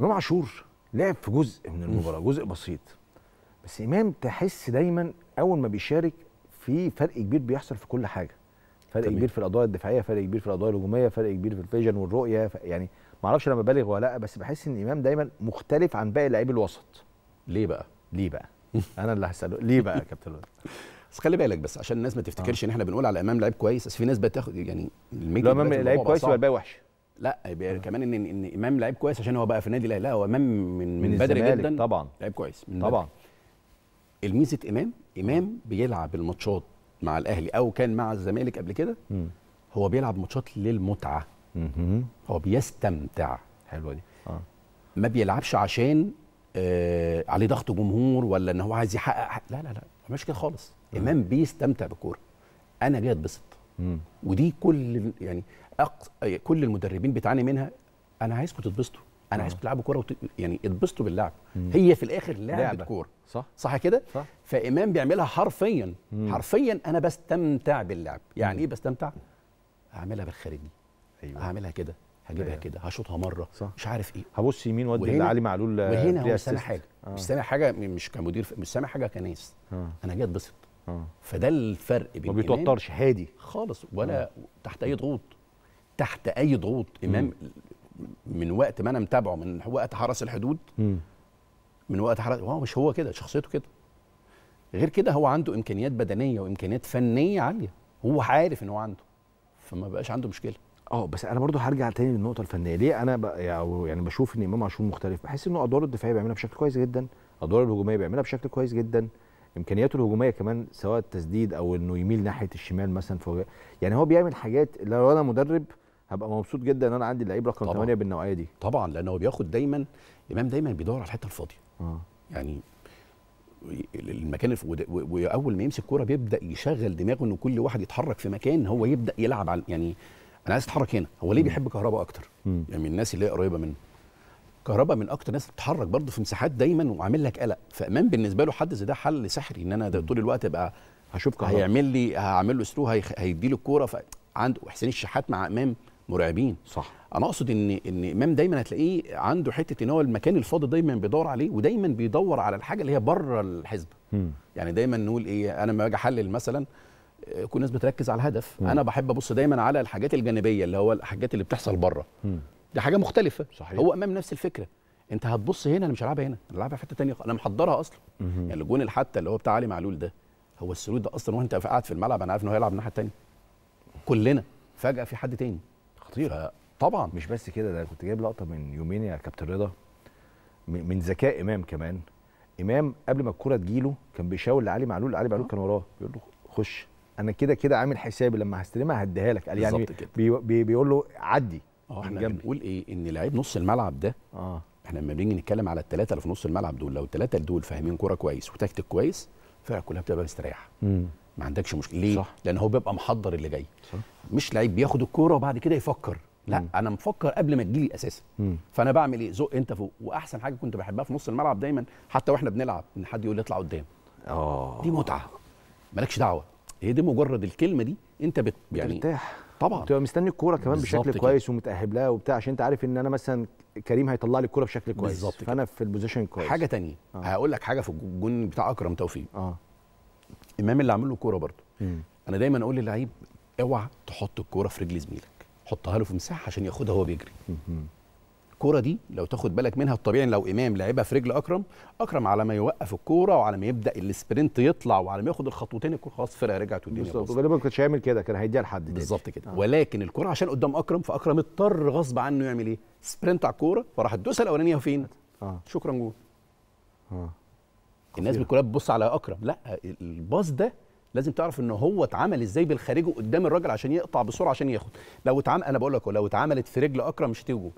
امام عاشور لعب في جزء من المباراه جزء بسيط بس امام تحس دايما اول ما بيشارك في فرق كبير بيحصل في كل حاجه فرق تمام. كبير في الاضواء الدفاعيه فرق كبير في الاضواء الهجوميه فرق كبير في الفيجن والرؤيه يعني ما اعرفش انا ببالغ ولا لا بس بحس ان امام دايما مختلف عن باقي لعيب الوسط ليه بقى ليه بقى انا اللي هساله ليه بقى يا كابتن بس خلي بالك بس عشان الناس ما تفتكرش آه. ان احنا بنقول على امام لعيب كويس بس في ناس بتاخد يعني الميك لو امام لعيب كويس يبقى الباقي وحش لا يبقى آه. كمان ان ان امام لعيب كويس عشان هو بقى في النادي الاهلي لا هو امام من من, بدري جدا طبعا لعيب كويس من طبعا بدري. الميزه امام امام بيلعب الماتشات مع الاهلي او كان مع الزمالك قبل كده هو بيلعب ماتشات للمتعه هو بيستمتع حلوه دي آه. ما بيلعبش عشان آه عليه ضغط جمهور ولا ان هو عايز يحقق لا لا لا ما مش كده خالص امام بيستمتع بالكوره انا جاي اتبسط ودي كل يعني أقص... كل المدربين بتعاني منها انا عايزكم تتبسطوا انا عايزكم آه. تلعبوا كوره وت... يعني اتبسطوا باللعب مم. هي في الاخر لعبه, كوره صح صح كده صح. فامام بيعملها حرفيا مم. حرفيا انا بستمتع باللعب يعني ايه بستمتع هعملها بالخارجي ايوه هعملها كده هجيبها أيوة. كده هشوطها مره صح. مش عارف ايه هبص يمين وادي لعلي معلول وهنا هو سامع حاجه آه. مش سامع حاجه مش كمدير مش سامع حاجه كناس آه. انا جاي اتبسط آه. فده الفرق بين ما بيتوترش هادي خالص ولا آه. تحت اي ضغوط تحت اي ضغوط امام م. من وقت ما انا متابعه من وقت حرس الحدود م. من وقت حرس هو مش هو كده شخصيته كده غير كده هو عنده امكانيات بدنيه وامكانيات فنيه عاليه هو عارف ان هو عنده فما بقاش عنده مشكله اه بس انا برضو هرجع تاني للنقطه الفنيه ليه انا يعني بشوف ان امام عاشور مختلف بحس انه ادواره الدفاعيه بيعملها بشكل كويس جدا ادواره الهجوميه بيعملها بشكل كويس جدا امكانياته الهجوميه كمان سواء التسديد او انه يميل ناحيه الشمال مثلا فوق يعني هو بيعمل حاجات لو انا مدرب هبقى مبسوط جدا ان انا عندي لعيب رقم 8 بالنوعيه دي طبعا لان هو بياخد دايما امام دايما بيدور على الحته الفاضيه آه. يعني المكان الف... واول ما يمسك كوره بيبدا يشغل دماغه انه كل واحد يتحرك في مكان هو يبدا يلعب على يعني انا عايز اتحرك هنا هو ليه م. بيحب كهربا اكتر م. يعني من الناس اللي هي قريبه منه كهربا من اكتر الناس بتتحرك برضه في مساحات دايما وعامل لك قلق فامان بالنسبه له حد زي ده حل سحري ان انا ده طول الوقت ابقى هشوف كهربا هيعمل لي هعمل له سلو هيدي له الكوره فعنده حسين الشحات مع امام مرعبين صح انا اقصد ان ان امام دايما هتلاقيه عنده حته ان هو المكان الفاضي دايما بيدور عليه ودايما بيدور على الحاجه اللي هي بره الحزب يعني دايما نقول ايه انا لما باجي احلل مثلا آه، كل الناس بتركز على الهدف مم. انا بحب ابص دايما على الحاجات الجانبيه اللي هو الحاجات اللي بتحصل بره دي حاجه مختلفه صحيح. هو امام نفس الفكره انت هتبص هنا انا مش هلعبها هنا انا هلعبها في حته ثانيه انا محضرها اصلا مم. يعني الجون حتى اللي هو بتاع علي معلول ده هو السلوك ده اصلا وانت قاعد في الملعب انا عارف ان هو هيلعب الناحيه الثانيه كلنا فجاه في حد تاني خطير طبعا مش بس كده ده كنت جايب لقطه من يومين يا كابتن رضا من ذكاء امام كمان امام قبل ما الكره تجيله كان بيشاور لعلي معلول علي معلول أه. كان وراه بيقول له خش انا كده كده عامل حسابي لما هستلمها هديها لك قال يعني بي بي بيقول له عدي اه احنا بنقول ايه ان لعيب نص الملعب ده اه احنا لما بنيجي نتكلم على الثلاثه اللي في نص الملعب دول لو الثلاثه دول فاهمين كوره كويس وتكتيك كويس الفرقه كلها بتبقى مستريحه ما عندكش مشكله ليه صح. لان هو بيبقى محضر اللي جاي صح. مش لعيب بياخد الكوره وبعد كده يفكر لا مم. انا مفكر قبل ما تجيلي اساسا فانا بعمل ايه زق انت فوق واحسن حاجه كنت بحبها في نص الملعب دايما حتى واحنا بنلعب ان حد يقول لي اطلع قدام اه دي متعه مالكش دعوه هي دي مجرد الكلمه دي انت بت يعني بترتاح طبعا تبقى مستني الكوره كمان بشكل كويس ومتاهب لها وبتاع عشان انت عارف ان انا مثلا كريم هيطلع لي الكوره بشكل كويس بالظبط فانا في البوزيشن كويس حاجه ثانيه آه. هقول لك حاجه في الجون بتاع اكرم توفيق اه امام اللي عامل له الكوره برضه انا دايما اقول للعيب اوعى تحط الكوره في رجل زميلك حطها له في مساحه عشان ياخدها وهو بيجري الكوره دي لو تاخد بالك منها الطبيعي لو امام لعبها في رجل اكرم اكرم على ما يوقف الكوره وعلى ما يبدا السبرنت يطلع وعلى ما ياخد الخطوتين الكوره خلاص الفرقه رجعت والدنيا بالظبط غالبا ما كانش هيعمل كده كان هيديها لحد بالظبط كده آه. ولكن الكوره عشان قدام اكرم فاكرم اضطر غصب عنه يعمل ايه سبرنت على الكوره فراح الدوسه الاولانيه فين آه. شكرا جول آه. الناس كلها بتبص على اكرم لا الباص ده لازم تعرف ان هو اتعمل ازاي بالخارجي قدام الراجل عشان يقطع بسرعه عشان ياخد لو اتعمل انا بقول لك لو اتعملت في رجل اكرم مش هتيجي